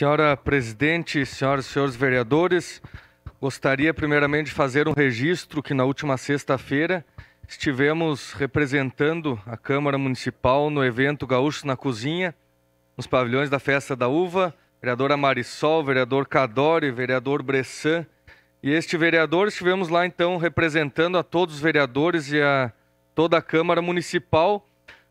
Senhora presidente, senhoras e senhores vereadores, gostaria primeiramente de fazer um registro que na última sexta-feira estivemos representando a Câmara Municipal no evento Gaúcho na Cozinha, nos pavilhões da Festa da Uva, vereadora Marisol, vereador Cadore, vereador Bressan e este vereador. Estivemos lá então representando a todos os vereadores e a toda a Câmara Municipal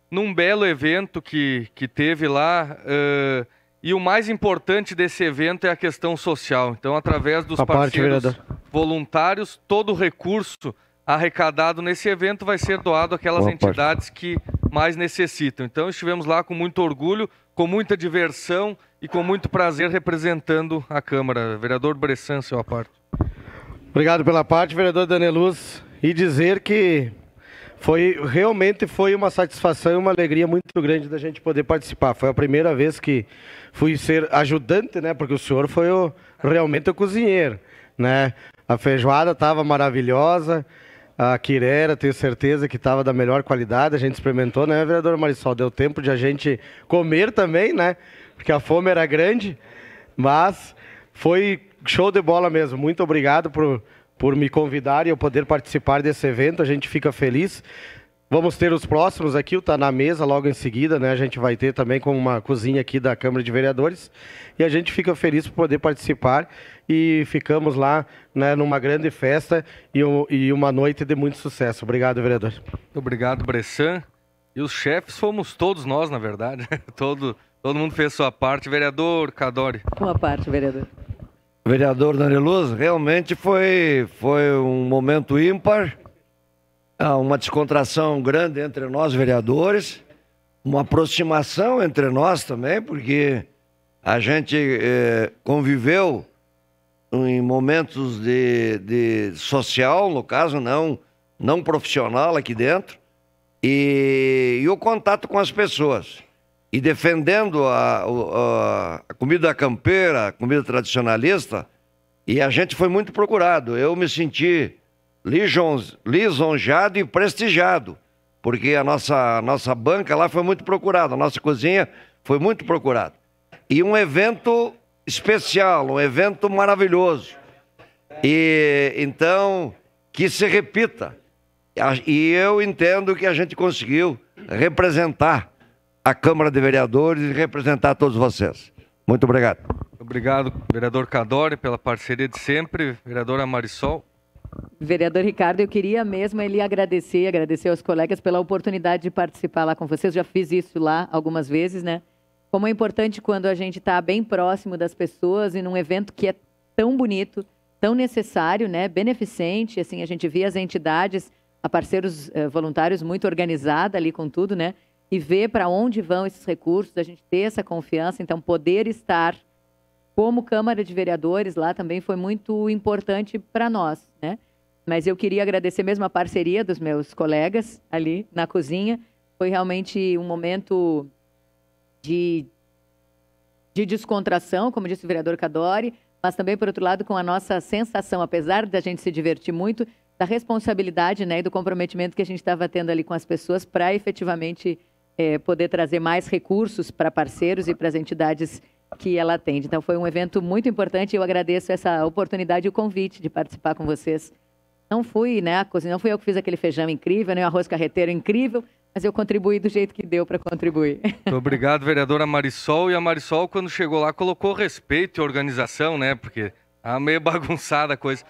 num belo evento que, que teve lá. Uh, e o mais importante desse evento é a questão social. Então, através dos a parceiros parte, voluntários, todo o recurso arrecadado nesse evento vai ser doado àquelas Boa entidades parte. que mais necessitam. Então, estivemos lá com muito orgulho, com muita diversão e com muito prazer representando a Câmara. Vereador Bressan, seu parte. Obrigado pela parte, vereador Daneluz. E dizer que foi realmente foi uma satisfação e uma alegria muito grande da gente poder participar. Foi a primeira vez que fui ser ajudante, né? Porque o senhor foi o, realmente o cozinheiro, né? A feijoada estava maravilhosa. A Quirera, tenho certeza que estava da melhor qualidade. A gente experimentou, né, vereador Marisol? Deu tempo de a gente comer também, né? Porque a fome era grande. Mas foi show de bola mesmo. Muito obrigado por por me convidar e eu poder participar desse evento. A gente fica feliz. Vamos ter os próximos aqui, o Tá na Mesa logo em seguida, né? A gente vai ter também com uma cozinha aqui da Câmara de Vereadores. E a gente fica feliz por poder participar e ficamos lá né, numa grande festa e, um, e uma noite de muito sucesso. Obrigado, vereador. Muito obrigado, Bressan. E os chefes fomos todos nós, na verdade. Todo, todo mundo fez sua parte. Vereador Cadore. Uma parte, vereador vereador Daniluz, realmente foi, foi um momento ímpar, uma descontração grande entre nós, vereadores, uma aproximação entre nós também, porque a gente eh, conviveu em momentos de, de social, no caso, não, não profissional aqui dentro, e, e o contato com as pessoas e defendendo a, a, a comida campeira, a comida tradicionalista, e a gente foi muito procurado. Eu me senti lisonjeado e prestigiado, porque a nossa, a nossa banca lá foi muito procurada, a nossa cozinha foi muito procurada. E um evento especial, um evento maravilhoso. E então, que se repita. E eu entendo que a gente conseguiu representar a Câmara de Vereadores e representar todos vocês. Muito obrigado. Obrigado, vereador Cadore, pela parceria de sempre, vereadora Marisol. Vereador Ricardo, eu queria mesmo ele agradecer, agradecer aos colegas pela oportunidade de participar lá com vocês. Já fiz isso lá algumas vezes, né? Como é importante quando a gente está bem próximo das pessoas e num evento que é tão bonito, tão necessário, né? Beneficente, assim, a gente vê as entidades, a parceiros eh, voluntários muito organizada ali com tudo, né? e ver para onde vão esses recursos, a gente ter essa confiança, então poder estar como Câmara de Vereadores lá também foi muito importante para nós, né? Mas eu queria agradecer mesmo a parceria dos meus colegas ali na cozinha. Foi realmente um momento de, de descontração, como disse o vereador Cadori, mas também, por outro lado, com a nossa sensação, apesar da gente se divertir muito, da responsabilidade né, e do comprometimento que a gente estava tendo ali com as pessoas para efetivamente é, poder trazer mais recursos para parceiros e para as entidades que ela atende. Então, foi um evento muito importante e eu agradeço essa oportunidade e o convite de participar com vocês. Não fui, né, a cozinha, não fui eu que fiz aquele feijão incrível, nem né, o arroz carreteiro incrível, mas eu contribuí do jeito que deu para contribuir. Muito obrigado, vereadora Marisol. E a Marisol, quando chegou lá, colocou respeito e organização, né, porque a tá meio bagunçada a coisa.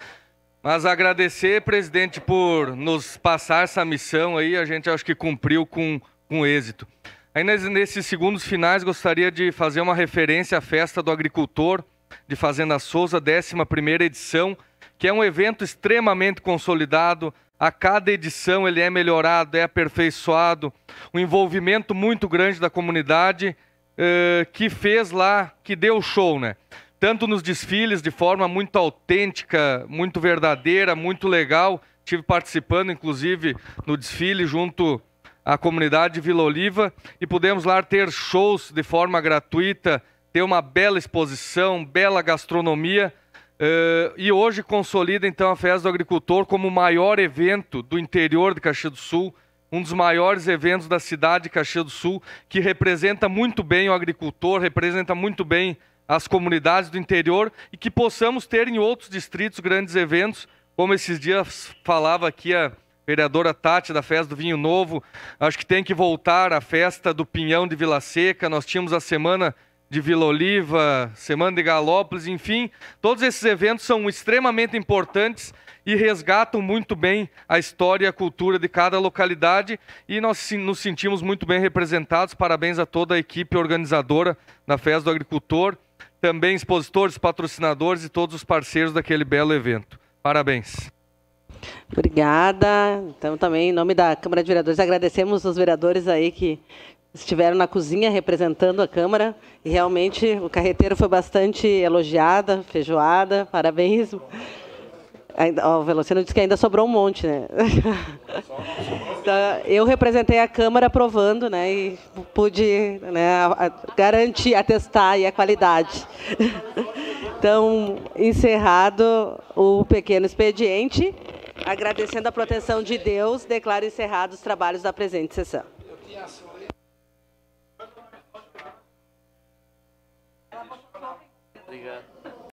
Mas agradecer, presidente, por nos passar essa missão aí. A gente acho que cumpriu com com êxito. Ainda nesses segundos finais, gostaria de fazer uma referência à festa do agricultor de Fazenda Souza, 11 edição, que é um evento extremamente consolidado. A cada edição ele é melhorado, é aperfeiçoado. Um envolvimento muito grande da comunidade eh, que fez lá, que deu show, né? Tanto nos desfiles, de forma muito autêntica, muito verdadeira, muito legal. Estive participando, inclusive, no desfile junto a comunidade de Vila Oliva e pudemos lá ter shows de forma gratuita, ter uma bela exposição, bela gastronomia. Uh, e hoje consolida então a Festa do Agricultor como o maior evento do interior de Caxias do Sul, um dos maiores eventos da cidade de Caxias do Sul, que representa muito bem o agricultor, representa muito bem as comunidades do interior e que possamos ter em outros distritos grandes eventos, como esses dias falava aqui a Vereadora Tati, da festa do Vinho Novo, acho que tem que voltar à festa do Pinhão de Vila Seca. Nós tínhamos a semana de Vila Oliva, Semana de Galópolis, enfim, todos esses eventos são extremamente importantes e resgatam muito bem a história e a cultura de cada localidade e nós nos sentimos muito bem representados. Parabéns a toda a equipe organizadora da Festa do Agricultor, também expositores, patrocinadores e todos os parceiros daquele belo evento. Parabéns. Obrigada. Então, também, em nome da Câmara de Vereadores, agradecemos os vereadores aí que estiveram na cozinha representando a Câmara. E realmente o carreteiro foi bastante elogiada, feijoada, parabéns. Ainda, ó, o Velocino disse que ainda sobrou um monte, né? Então, eu representei a Câmara aprovando, né? E pude né, garantir, atestar a qualidade. Então, encerrado o pequeno expediente. Agradecendo a proteção de Deus, declaro encerrados os trabalhos da presente sessão. Obrigado.